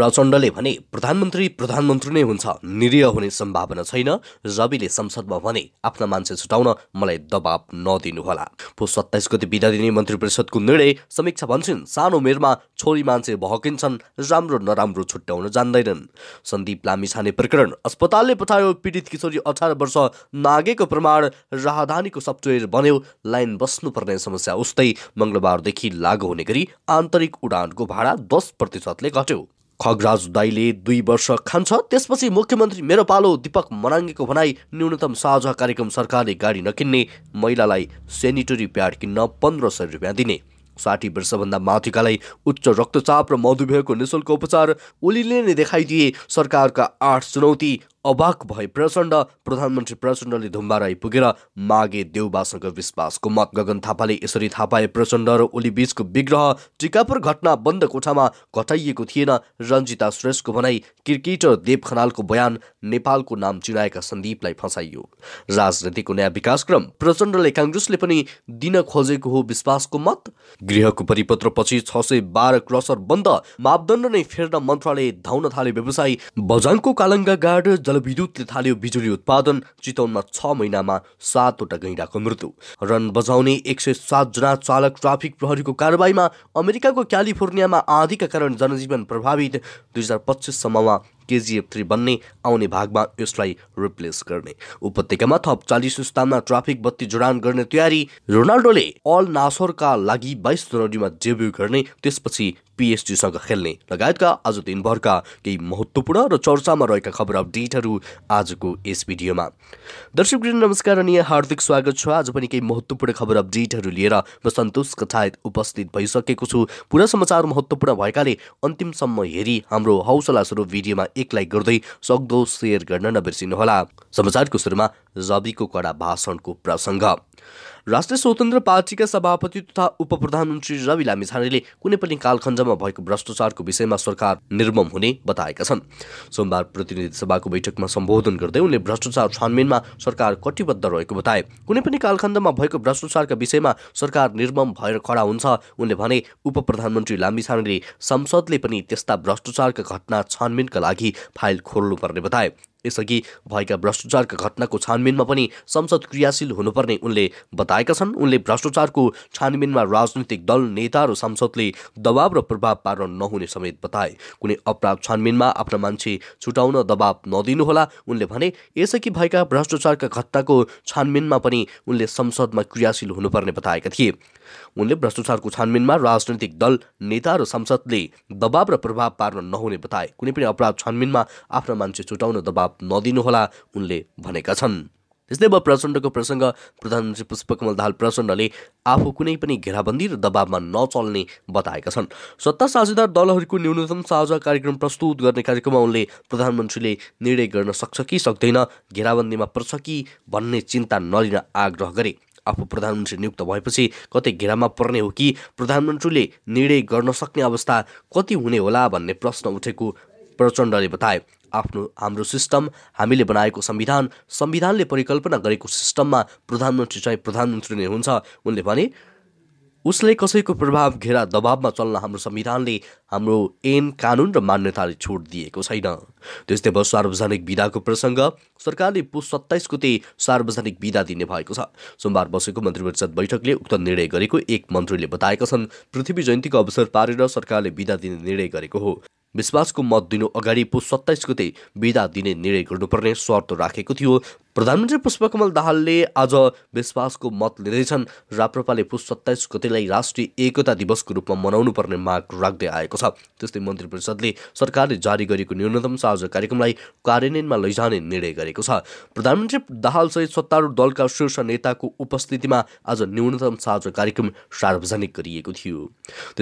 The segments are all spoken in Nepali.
प्रचण्डले भने प्रधानमन्त्री प्रधानमन्त्री नै हुन्छ निरीह हुने सम्भावना छैन रविले संसदमा भने आफ्ना मान्छे छुटाउन मलाई दबाब नदिनुहोला पो सत्ताइस गति बिदा दिने मन्त्री परिषदको निर्णय समीक्षा भन्छन् सानो उमेरमा छोरी मान्छे भकिन्छन् राम्रो नराम्रो छुट्याउन जान्दैनन् सन्दीप लामिछाने प्रकरण अस्पतालले पठायो पीडित किशोरी अठार वर्ष नागेको प्रमाण राहदानीको सफ्टवेयर बन्यो लाइन बस्नुपर्ने समस्या उस्तै मङ्गलबारदेखि लागू हुने गरी आन्तरिक उडानको भाडा दस प्रतिशतले घट्यो खगराज दाईले दुई वर्ष खान्छ त्यसपछि मुख्यमन्त्री मेरो पालो दीपक मनाङ्गेको भनाई न्यूनतम साझा कार्यक्रम सरकारले गाडी नकिन्ने महिलालाई सेनिटरी प्याड किन्न पन्ध्र सय रुपियाँ दिने साठी वर्षभन्दा माथिकालाई उच्च रक्तचाप र मधुमेहको निशुल्क उपचार ओलीले नै देखाइदिए सरकारका आठ चुनौती अबाक भए प्रचण्ड प्रधानमन्त्री प्रचण्डले धुम्बा आइपुगेर मागे देउबासँग विश्वासको मत गगन थापाले यसरी थाहा पाए प्रचण्ड र ओली बीचको विग्रह टिकापुर घटना बन्द कोठामा घटाइएको थिएन रञ्जिता श्रेष्ठको भनाई क्रिकेटर देव खनालको बयान नेपालको नाम चिनाएका सन्दीपलाई फँसाइयो राजनीतिको नयाँ विकासक्रम प्रचण्डले काङ्ग्रेसले पनि दिन खोजेको हो विश्वासको मत गृहको परिपत्र पछि छ सय बाह्र क्रसर बन्द मापदण्ड नै फेर्न मन्त्रालय धाउन थाले व्यवसायी बजाङको कालङ्गा गार्ड जलविद्युतले थाल्यो बिजुली उत्पादन चितौनमा छ महिनामा सातवटा गैँडाको मृत्यु रन बजाउने एक सय सातजना चालक ट्राफिक प्रहरीको कारवाहीमा अमेरिकाको क्यालिफोर्नियामा आँधीका कारण जनजीवन प्रभावित दुई हजार पच्चिससम्ममा केजिएफ थ्री बन्ने आउने भागमा यसलाई रिप्लेस गर्ने उपत्यकामा थप चालिस स्थानमा ट्राफिक बत्ती जडान गर्ने तयारी रोनाल्डोले अल नासरका लागि बाइस जनवरीमा डेब्यू गर्ने त्यसपछि पिएचडीसँग खेल्ने लगायतका आज दिनभरका केही महत्त्वपूर्ण र चर्चामा रहेका खबर अपडेटहरू आजको यस भिडियोमा दर्शक नमस्कार अनि हार्दिक स्वागत छ आज पनि केही महत्त्वपूर्ण खबर अपडेटहरू लिएर म सन्तोष कथायत उपस्थित भइसकेको छु पुरा समाचार महत्त्वपूर्ण भएकाले अन्तिमसम्म हेरी हाम्रो हौसला स्वरूप भिडियोमा लाइक गर्दै सक्दो सेयर गर्न नबिर्सिनुहोला समाचारको सुरुमा रविको कडा भाषणको प्रसङ्ग राष्ट्रिय स्वतन्त्र पार्टीका सभापति तथा उप प्रधानमन्त्री रवि लामिछानेले कुनै पनि कालखण्डमा भएको भ्रष्टाचारको विषयमा सरकार निर्मम हुने बताएका छन् सोमबार प्रतिनिधि सभाको बैठकमा सम्बोधन गर्दै उनले भ्रष्टाचार छानबिनमा सरकार कटिबद्ध रहेको बताए कुनै पनि कालखण्डमा भएको भ्रष्टाचारका विषयमा सरकार निर्मम भएर खडा हुन्छ उनले भने उप प्रधानमन्त्री लामिछानेले संसदले पनि त्यस्ता भ्रष्टाचारका घटना छानबिनका लागि फाइल खोल्नुपर्ने बताए यसअघि भएका भ्रष्टाचारका घटनाको छानबिनमा पनि संसद क्रियाशील हुनुपर्ने उनले बताएका छन् उनले भ्रष्टाचारको छानबिनमा राजनीतिक दल नेता र संसदले दबाव र प्रभाव पार्न नहुने समेत बताए कुनै अपराध छानबिनमा आफ्नो मान्छे छुटाउन दबाव नदिनुहोला उनले भने यसअघि भएका भ्रष्टाचारका घटनाको छानबिनमा पनि उनले संसदमा क्रियाशील हुनुपर्ने बताएका थिए उनले भ्रष्टाचारको छानबिनमा राजनैतिक दल नेता र संसदले दबाव र प्रभाव पार्न नहुने बताए कुनै पनि अपराध छानबिनमा आफ्नो मान्छे छुटाउन दबाव जवाब नदिनुहोला उनले भनेका छन् त्यस्तै अब प्रचण्डको प्रसङ्ग प्रधानमन्त्री पुष्पकमल दाहाल प्रचण्डले आफू कुनै पनि घेराबन्दी र दबावमा नचल्ने बताएका छन् सत्ता साझेदार दलहरूको न्यूनतम साझा कार्यक्रम प्रस्तुत गर्ने कार्यक्रममा उनले प्रधानमन्त्रीले निर्णय गर्न सक्छ कि सक्दैन घेराबन्दीमा पर्छ कि भन्ने चिन्ता नलिन आग्रह गरे आफू प्रधानमन्त्री नियुक्त भएपछि कतै घेरामा पर्ने हो कि प्रधानमन्त्रीले निर्णय गर्न सक्ने अवस्था कति हुने होला भन्ने प्रश्न उठेको प्रचण्डले बताए आफ्नो हाम्रो सिस्टम हामीले बनाएको संविधान संविधानले परिकल्पना गरेको सिस्टममा प्रधानमन्त्री चाहिँ प्रधानमन्त्री नै हुन्छ उनले भने उसले कसैको प्रभाव घेरा दबावमा चल्न हाम्रो संविधानले हाम्रो एम कानुन र मान्यताले छुट दिएको छैन त्यस्तै भयो सार्वजनिक विधाको प्रसङ्ग सरकारले पु सत्ताइस गते सार्वजनिक विधा दिने भएको छ सोमबार बसेको मन्त्रीपरिषद बैठकले उक्त निर्णय गरेको एक मन्त्रीले बताएका छन् पृथ्वी जयन्तीको अवसर पारेर सरकारले विधा दिने निर्णय गरेको हो विश्वासको मत दिनु अगाडि पो सत्ताइस गते विदा दिने निर्णय गर्नुपर्ने शर्त राखेको थियो प्रधानमन्त्री पुष्पकमल दाहालले आज विश्वासको मत लिँदैछन् राप्रपाले पुष सत्ताइस गतिलाई राष्ट्रिय एकता दिवसको रूपमा मनाउनु पर्ने माग राख्दै आएको छ त्यस्तै मन्त्री परिषदले सरकारले जारी गरेको न्यूनतम साझा कार्यक्रमलाई कार्यान्वयनमा लैजाने निर्णय गरेको छ प्रधानमन्त्री दाहालसहित सत्तारूढ दलका शीर्ष नेताको उपस्थितिमा आज न्यूनतम साझा कार्यक्रम सार्वजनिक गरिएको थियो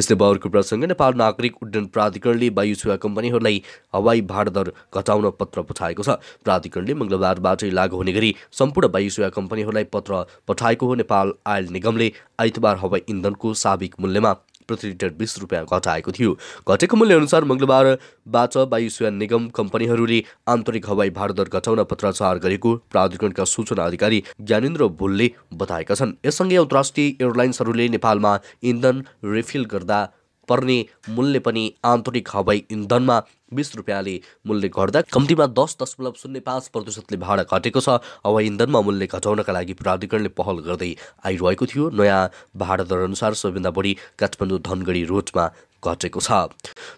त्यस्तै बहरको प्रसङ्ग नेपाल नागरिक उड्डयन प्राधिकरणले वायु सेवा कम्पनीहरूलाई हवाई भाडदर घटाउन पत्र पठाएको छ प्राधिकरणले मङ्गलबारबाटै लागू हुने गरी सम्पूर्ण वायु सेवा कम्पनीहरूलाई पत्र पठाएको हो नेपाल आयल निगमले आइतबार हवाई इन्धनको साविक मूल्यमा प्रति लिटर बिस रुपियाँ घटाएको थियो घटेको मूल्यअनुसार मङ्गलबारबाट वायु सेवा निगम कम्पनीहरूले आन्तरिक हवाई भाडदर घटाउन पत्राचार गरेको प्राधिकरणका सूचना अधिकारी ज्ञानेन्द्र भुलले बताएका छन् यससँगै अन्तर्राष्ट्रिय एयरलाइन्सहरूले नेपालमा इन्धन रिफिल गर्दा पर्ने मूल्य पनि आन्तरिक हवाई इन्धनमा बिस रुपियाँले मूल्य घट्दा कम्तीमा दस दशमलव शून्य पाँच प्रतिशतले भाडा घटेको छ अब इन्धनमा मूल्य घटाउनका लागि प्राधिकरणले पहल गर्दै आइरहेको थियो नयाँ भाडा दर अनुसार सबैभन्दा बढी काठमाडौँ धनगढी रोडमा घटेको छ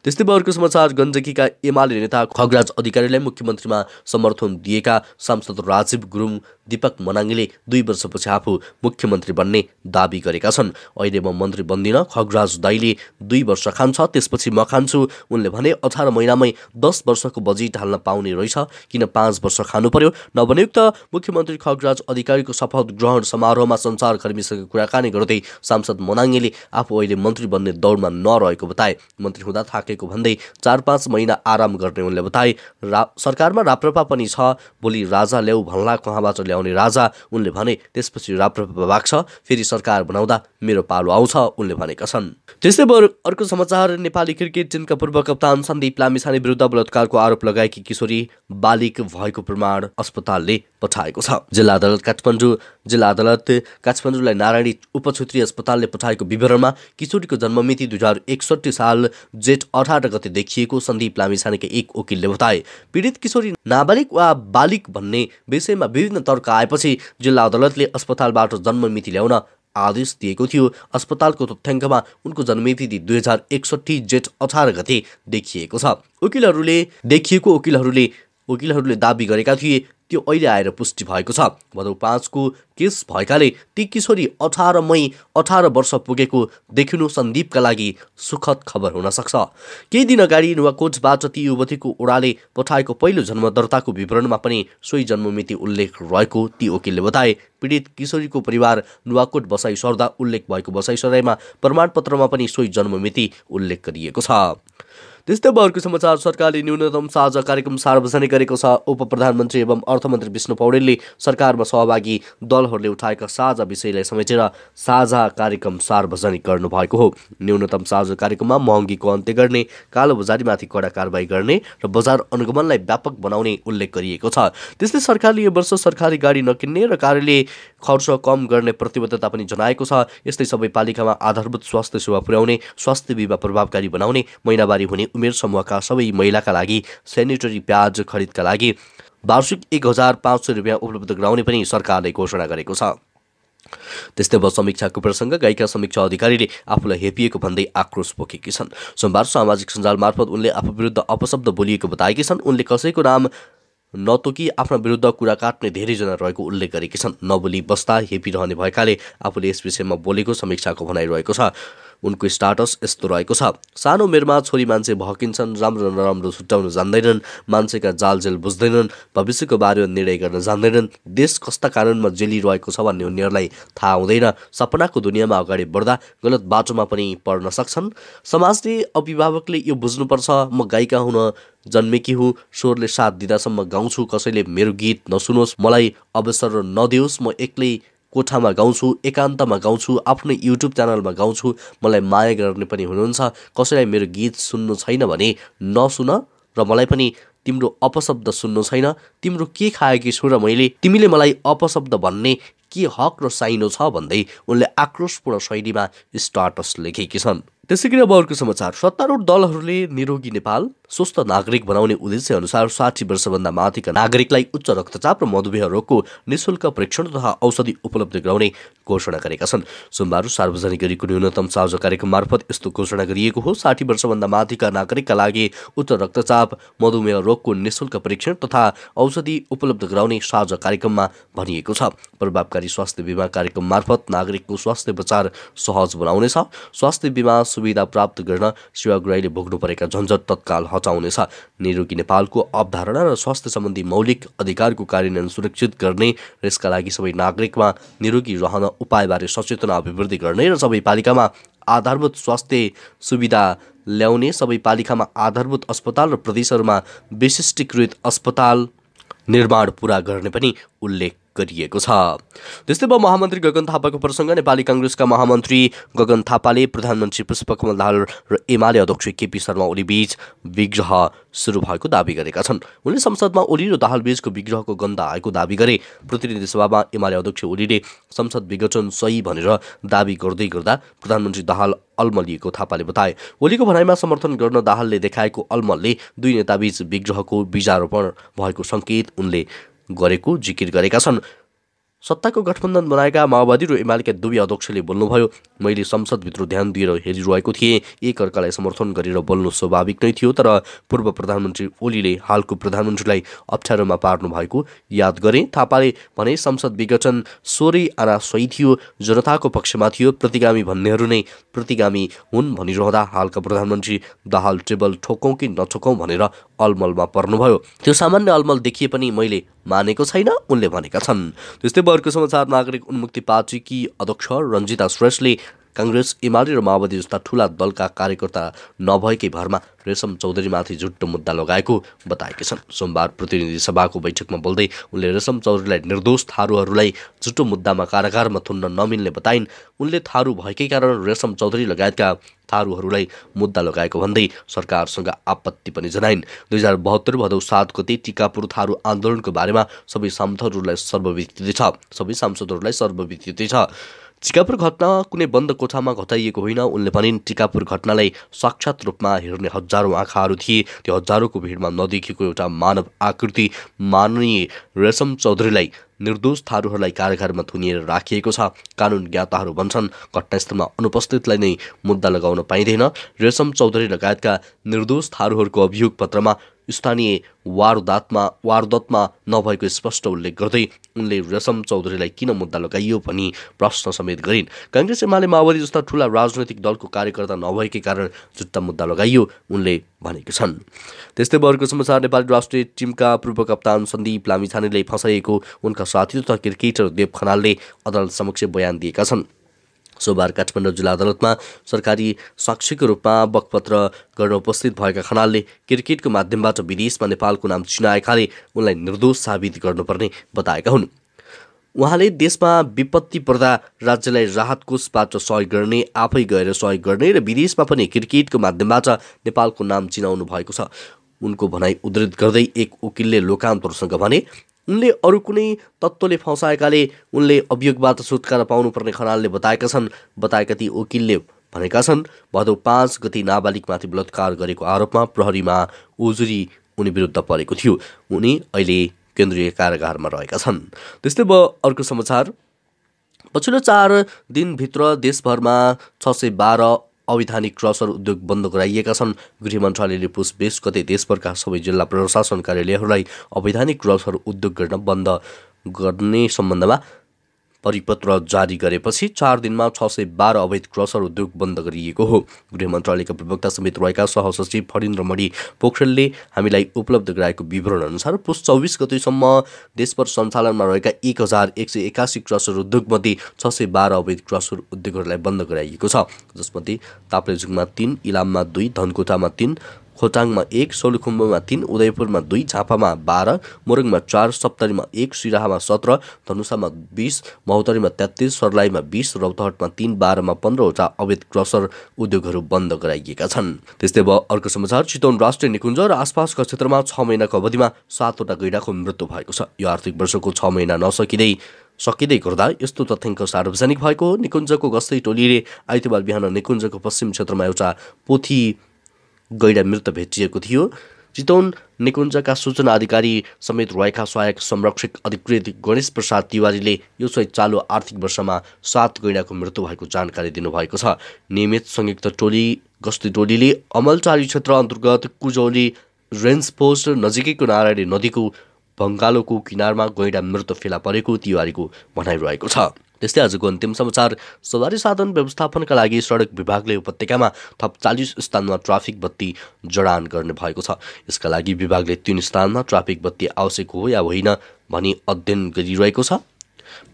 त्यस्तै अर्को समाचार गण्डकीका एमाले नेता खगराज अधिकारीलाई मुख्यमन्त्रीमा समर्थन दिएका सांसद राजीव गुरुङ दीपक मनाङले दुई वर्षपछि आफू मुख्यमन्त्री बन्ने दावी गरेका छन् अहिले म मन्त्री बन्दिनँ खगराज दाईले दुई वर्ष खान्छ त्यसपछि म खान्छु उनले भने अठार महिनामा लामै दस वर्षको बजेट हाल्न पाउने रहेछ किन पाँच वर्ष खानु पर्यो नवनियुक्त मुख्यमन्त्री खगराज अधिकारीको शपथ ग्रहण समारोहमा सञ्चारकर्मीसँग कुराकानी गर्दै सांसद मोनाङ्गेले आफू अहिले मन्त्री बन्ने दौडमा नरहेको बताए मन्त्री हुँदा थाकेको भन्दै चार पाँच महिना आराम गर्ने उनले बताए रा सरकारमा राप्रपा पनि छ भोलि राजा ल्याऊ भन्ला कहाँबाट ल्याउने राजा उनले भने त्यसपछि राप्रपा भाग्छ फेरि सरकार बनाउँदा मेरो पालो आउँछ उनले भनेका छन् त्यस्तै अर्को समाचार नेपाली क्रिकेट टिमका पूर्व कप्तान सन्दीप लामिछाने छाने विरुद्ध बलात्कारको आरोप लगाएकी किशोरी बालिक भएको प्रमाण अस्पतालले पठाएको छ जिल्ला अदालत काठमाडौँ जिल्ला अदालत काठमाडौँलाई नारायणी उपक्षेत्रीय अस्पतालले पठाएको विवरणमा किशोरीको जन्ममिति दुई हजार एकसट्ठी साल जेठ अठार गते देखिएको सन्दीप लामिछानेका एक वकिलले बताए पीडित किशोरी नाबालिक वा बालिक भन्ने विषयमा विभिन्न तर्क आएपछि जिल्ला अदालतले अस्पतालबाट जन्ममिति ल्याउन आदेश दिएको थियो अस्पतालको तथ्याङ्कमा उनको जन्ममिति दुई हजार एकसट्ठी जेठ अठार गते देखिएको छ वकिलहरूले देखिएको वकिलहरूले वकिलहरूले दावी गरेका थिए त्यो अहिले आएर पुष्टि भएको छ भदौ पाँचको केस भएकाले ती किशोरी अठार मई अठार वर्ष पुगेको देखिनु सन्दीपका लागि सुखद खबर हुन सक्छ केही दिन अगाडि नुवाकोटबाट ती युवतीको ओडाले पठाएको पहिलो जन्मदर्ताको विवरणमा पनि सोही जन्ममिति उल्लेख रहेको ती वकिलले बताए पीडित किशोरीको परिवार नुवाकोट बसाइ सर्दा उल्लेख भएको बसाइ बसाइसराईमा प्रमाणपत्रमा पनि सोही जन्ममिति उल्लेख गरिएको छ त्यस्तै अर्को समाचार सरकारले न्यूनतम साझा कार्यक्रम सार्वजनिक गरेको छ उप प्रधानमन्त्री एवं अर्थमन्त्री विष्णु पौडेलले सरकारमा सहभागी दलहरूले उठाएका साझा विषयलाई समेटेर साझा कार्यक्रम सार्वजनिक गर्नुभएको हो न्यूनतम साझा कार्यक्रममा महँगीको अन्त्य गर्ने कालोबजारीमाथि कडा कारवाही गर्ने र बजार अनुगमनलाई व्यापक बनाउने उल्लेख गरिएको छ त्यस्तै सरकारले यो वर्ष सरकारी गाडी नकिन्ने र कार्यालय खर्च कम गर्ने प्रतिबद्धता पनि जनाएको छ यस्तै सबै पालिकामा आधारभूत स्वास्थ्य सेवा पुर्याउने स्वास्थ्य बिमा प्रभावकारी बनाउने महिनावारी हुने उमेर समूहका सबै महिलाका लागि सेनिटरी प्याज खरिदका लागि वार्षिक एक हजार पाँच सय रुपियाँ उपलब्ध गराउने पनि सरकारले घोषणा गरेको छ त्यस्तै समीक्षाको प्रसङ्ग गायिका समीक्षा अधिकारीले आफूलाई हेपिएको भन्दै आक्रोश पोखेकी छन् सोमबार सामाजिक सञ्जाल मार्फत उनले आफू विरुद्ध अपशब्द बोलिएको बताएकी छन् उनले कसैको नाम नतोकी आफ्ना विरुद्ध कुरा काट्ने धेरैजना रहेको उल्लेख गरेकी छन् नबोली बस्दा हेपिरहने भएकाले आफूले यस विषयमा बोलेको समीक्षाको भनाइरहेको छ उनको स्टाटस यस्तो रहेको छ सानो उमेरमा छोरी मान्छे भकिन्छन् राम्रो नराम्रो छुट्याउन जान्दैनन् मान्छेका जालझेल बुझ्दैनन् भविष्यको बारेमा निर्णय गर्न जान्दैनन् देश कस्ता कानुनमा जेलिरहेको छ भन्ने उनीहरूलाई थाहा हुँदैन सपनाको दुनियाँमा अगाडि बढ्दा गलत बाटोमा पनि पर्न सक्छन् समाजले अभिभावकले यो बुझ्नुपर्छ म गायिका हुन जन्मेकी हुँ स्वरले साथ दिँदासम्म गाउँछु कसैले मेरो गीत नसुनोस् मलाई अवसर नदियोस् म एक्लै कोठामा गाउँछु एकान्तमा गाउँछु आफ्नो युट्युब च्यानलमा गाउँछु मलाई माया गर्ने पनि हुनुहुन्छ कसैलाई मेरो गीत सुन्नु छैन भने नसुन र मलाई पनि तिम्रो अपशब्द सुन्नु छैन तिम्रो के खाएकी छु र मैले तिमीले मलाई अपशब्द भन्ने के हक र साइनो छ भन्दै उनले आक्रोशपूर्ण शैलीमा स्टाटस लेखेकी छन् त्यसै गरी अब अर्को समाचार सत्तारूढ दलहरूले निरोगी नेपाल स्वस्थ नागरिक बनाउने उद्देश्य अनुसार साठी वर्षभन्दा माथिका नागरिकलाई उच्च रक्तचाप र मधुमेह रोगको निशुल्क परीक्षण तथा औषधि उपलब्ध गराउने घोषणा गरेका छन् सोमबार सार्वजनिक गरीको न्यूनतम साझा कार्यक्रम मार्फत यस्तो घोषणा गरिएको हो साठी वर्षभन्दा माथिका नागरिकका लागि उच्च रक्तचाप मधुमेह रोगको निशुल्क परीक्षण तथा औषधि उपलब्ध गराउने साझा कार्यक्रममा भनिएको छ प्रभावकारी स्वास्थ्य बिमा कार्यक्रम मार्फत नागरिकको स्वास्थ्य उपचार सहज बनाउनेछ स्वास्थ्य बिमा सुविधा प्राप्त गर्न सेवाग्राहीले भोग्नु परेका झन्झट तत्काल हटाउनेछ निरोगी नेपालको अवधारणा र स्वास्थ्य सम्बन्धी मौलिक अधिकारको कार्यान्वयन सुरक्षित गर्ने र यसका लागि सबै नागरिकमा निरोगी रहन उपायबारे सचेतना अभिवृद्धि गर्ने र सबै पालिकामा आधारभूत स्वास्थ्य सुविधा ल्याउने सबै पालिकामा आधारभूत अस्पताल र प्रदेशहरूमा विशिष्टीकृत अस्पताल निर्माण पुरा गर्ने पनि उल्लेख गरिएको छ त्यस्तै भयो महामन्त्री गगन थापाको प्रसङ्ग नेपाली काङ्ग्रेसका महामन्त्री गगन थापाले प्रधानमन्त्री पुष्पकमल दाहाल र एमाले अध्यक्ष केपी शर्मा ओलीबीच विग्रह सुरु भएको दावी गरेका छन् उनले संसदमा ओली र दाहालबीचको विग्रहको गन्ध आएको दावी गरे प्रतिनिधि सभामा एमाले अध्यक्ष ओलीले संसद विघटन सही भनेर दावी गर्दै गर्दा प्रधानमन्त्री दाहाल अल्मलिएको थापाले बताए ओलीको भनाइमा समर्थन गर्न दाहालले देखाएको अल्मलले दुई नेताबीच विग्रहको बीजारोपण भएको सङ्केत उनले गरेको जिकिर गरेका छन् सत्ताको गठबन्धन बनाएका माओवादी र एमालेका दुवै अध्यक्षले बोल्नुभयो मैले संसदभित्र ध्यान दिएर हेरिरहेको थिएँ एकअर्कालाई समर्थन गरेर बोल्नु स्वाभाविक नै थियो तर पूर्व प्रधानमन्त्री ओलीले हालको प्रधानमन्त्रीलाई अप्ठ्यारोमा पार्नु भएको याद गरे थापाले भने संसद विघटन स्वरै आना सही थियो जनताको पक्षमा थियो प्रतिगामी भन्नेहरू नै प्रतिगामी हुन् भनिरहँदा हालका प्रधानमन्त्री दाहाल टेबल ठोकौँ कि नठोकौँ भनेर अलमलमा पर्नुभयो त्यो सामान्य अलमल देखिए पनि मैले मानेको छैन उनले भनेका छन् त्यस्तै वर्ग समाचार नागरिक उन्मुक्ति पार्टीकी अध्यक्ष रञ्जिता श्रेष्ठले काङ्ग्रेस एमाले र माओवादी जस्ता ठुला दलका कार्यकर्ता नभएकै भरमा रेशम चौधरीमाथि झुट्टो मुद्दा लगाएको बताएकी छन् सोमबार प्रतिनिधि सभाको बैठकमा बोल्दै उनले रेशम चौधरीलाई निर्दोष थारूहरूलाई झुट्टो मुद्दामा कारागारमा थुन्न नमिल्ने बताइन् उनले थारू भएकै कारण रेशम चौधरी लगायतका थारूहरूलाई मुद्दा लगाएको भन्दै सरकारसँग आपत्ति पनि जनाइन् दुई हजार बहत्तर भदौ सात गते टिकापुर थारू आन्दोलनको बारेमा सबै सांसदहरूलाई सर्वविदित छ सबै सांसदहरूलाई सर्वविदित छ टिकापुर घटना कुनै बन्द कोठामा घटाइएको होइन उनले भनिन् टिकापुर घटनालाई साक्षात रूपमा हेर्ने हजारौँ आँखाहरू थिए त्यो हजारौँको भिडमा नदेखिएको एउटा मानव आकृति माननीय रेशम चौधरीलाई निर्दोष थारूहरूलाई कारघारमा थुनिएर राखिएको छ कानुन ज्ञाताहरू भन्छन् घटनास्थलमा अनुपस्थितलाई नै मुद्दा लगाउन पाइँदैन रेशम चौधरी लगायतका निर्दोष थारूहरूको अभियोग पत्रमा स्थानीय वारुदातमा वारुदतमा नभएको स्पष्ट उल्लेख गर्दै उनले रेशम चौधरीलाई किन मुद्दा लगाइयो भनी प्रश्न समेत गरिन् काङ्ग्रेस एमाले माओवादी जस्ता ठुला राजनैतिक दलको कार्यकर्ता नभएकै कारण जुत्ता मुद्दा लगाइयो उनले भनेका छन् त्यस्तै भएको समाचार नेपाली राष्ट्रिय टिमका पूर्व कप्तान सन्दीप लामिछानेले फँसाइएको उनका साथी तथा क्रिकेटर देव खनालले अदालत समक्ष बयान दिएका छन् सोमबार काठमाडौँ जिल्ला अदालतमा सरकारी साक्षीको रूपमा बकपत्र गर्न उपस्थित भएका खनालले क्रिकेटको माध्यमबाट विदेशमा नेपालको नाम चिनाएकाले उनलाई निर्दोष साबित गर्नुपर्ने बताएका हुन् उहाँले देशमा विपत्ति पर्दा राज्यलाई राहत कोषबाट सहयोग गर्ने आफै गएर सहयोग गर्ने र विदेशमा पनि क्रिकेटको माध्यमबाट नेपालको नाम चिनाउनु भएको छ उनको भनाइ उद्धित गर्दै एक वकिलले लोकान्तरसँग भने उनले अरू कुनै तत्त्वले फसाएकाले उनले अभियोगबाट छुटकारा पाउनुपर्ने खनालले बताएका छन् बताएका ती वकिलले भनेका छन् भदौ पाँच गति नाबालिगमाथि बलात्कार गरेको आरोपमा प्रहरीमा उजुरी उनी विरुद्ध परेको थियो उनी अहिले केन्द्रीय कारागारमा रहेका छन् त्यस्तै भयो अर्को समाचार पछिल्लो चार दिनभित्र देशभरमा छ सय बाह्र अवैधानिक क्रसर उद्योग बन्द गराइएका छन् गृह मन्त्रालयले पुस बिस गते देशभरका सबै जिल्ला प्रशासन कार्यालयहरूलाई अवैधानिक क्रसर उद्योग गर्न बन्द गर्ने सम्बन्धमा परिपत्र जारी गरेपछि चार दिनमा छ सय बाह्र अवैध क्रसर उद्योग बन्द गरिएको हो गृह मन्त्रालयका प्रवक्ता समेत रहेका सहसचिव फरिन्द्र मणि पोखरेलले हामीलाई उपलब्ध गराएको विवरण अनुसार पुस चौबिस गतिसम्म देशभर सञ्चालनमा रहेका एक हजार एक सय एकासी क्रसर उद्योगमध्ये छ सय बाह्र अवैध क्रसर उद्योगहरूलाई बन्द गराइएको छ जसमध्ये ताप्लेजुङमा तिन इलाममा दुई धनकुटामा तिन खोटाङमा एक सोलुखुम्बुमा तिन उदयपुरमा दुई झापामा बाह्र मोरङमा चार सप्तरीमा एक सिराहामा सत्र धनुषामा बिस महोत्तरीमा तेत्तिस सर्लाहीमा बिस रौतहटमा तिन बाह्रमा पन्ध्रवटा अवैध क्रसर उद्योगहरू बन्द गराइएका छन् त्यस्तै भयो अर्को समाचार चितवन राष्ट्रिय निकुञ्ज र आसपासका क्षेत्रमा छ महिनाको अवधिमा सातवटा गैडाको मृत्यु भएको छ यो आर्थिक वर्षको छ महिना नसकिँदै सकिँदै गर्दा यस्तो तथ्याङ्क सार्वजनिक भएको निकुञ्जको गस्तै टोलीले आइतबार बिहान निकुञ्जको पश्चिम क्षेत्रमा एउटा पोथी गैडा मृत भेटिएको थियो चितौन निकुञ्जका सूचना अधिकारी समेत रहेका सहायक संरक्षक अधिकृत गणेश प्रसाद तिवारीले यो सहित चालु आर्थिक वर्षमा सात गैँडाको मृत्यु भएको जानकारी दिनुभएको छ नियमित संयुक्त टोली गस्ती टोलीले अमलचारी क्षेत्र अन्तर्गत कुजौली रेन्ज पोस्ट नजिकैको नारायणी नदीको बङ्गालोको किनारमा गैँडा मृत फेला परेको तिवारीको भनाइरहेको छ त्यस्तै आजको अन्तिम समाचार सवारी साधन व्यवस्थापनका लागि सडक विभागले उपत्यकामा थप चालिस स्थानमा ट्राफिक बत्ती जडान गर्ने भएको छ यसका लागि विभागले तीन स्थानमा ट्राफिक बत्ती आवश्यक हो या होइन भनी अध्ययन गरिरहेको छ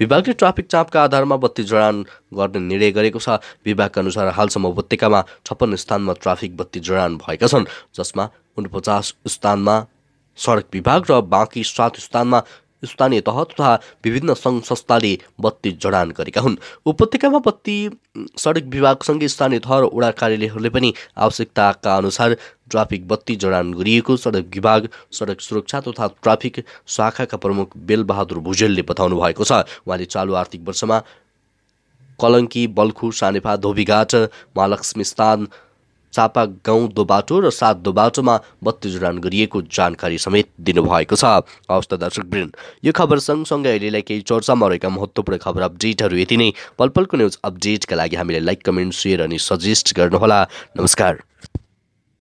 विभागले ट्राफिक चापका आधारमा बत्ती जडान गर्ने निर्णय गरेको छ विभागका अनुसार हालसम्म उपत्यकामा छप्पन्न स्थानमा ट्राफिक बत्ती जडान भएका छन् जसमा उनपचास स्थानमा सडक विभाग र बाँकी सात स्थानमा स्थानीय तह तथा विभिन्न सङ्घ संस्थाले बत्ती जडान गरेका हुन् उपत्यकामा बत्ती सडक विभागसँगै स्थानीय तह र वडा कार्यालयहरूले पनि आवश्यकताका अनुसार ट्राफिक बत्ती जडान गरिएको सडक विभाग सडक सुरक्षा तथा ट्राफिक शाखाका प्रमुख बेलबहादुर भुजेलले बताउनु भएको छ उहाँले चालु आर्थिक वर्षमा कलङ्की बल्खु सानेफा धोबीघाट महालक्ष्मी स्थान चापा गाउँ दोबाटो र सात दोबाटोमा बत्तीस उडान गरिएको जानकारी समेत दिनुभएको छ हवस् त दर्शकवृन्द यो खबर सँगसँगै अहिलेलाई केही चर्चामा रहेका महत्त्वपूर्ण खबर अपडेटहरू यति नै पलपलको न्युज अपडेटका लागि हामीलाई लाइक कमेन्ट सेयर अनि सजेस्ट गर्नुहोला नमस्कार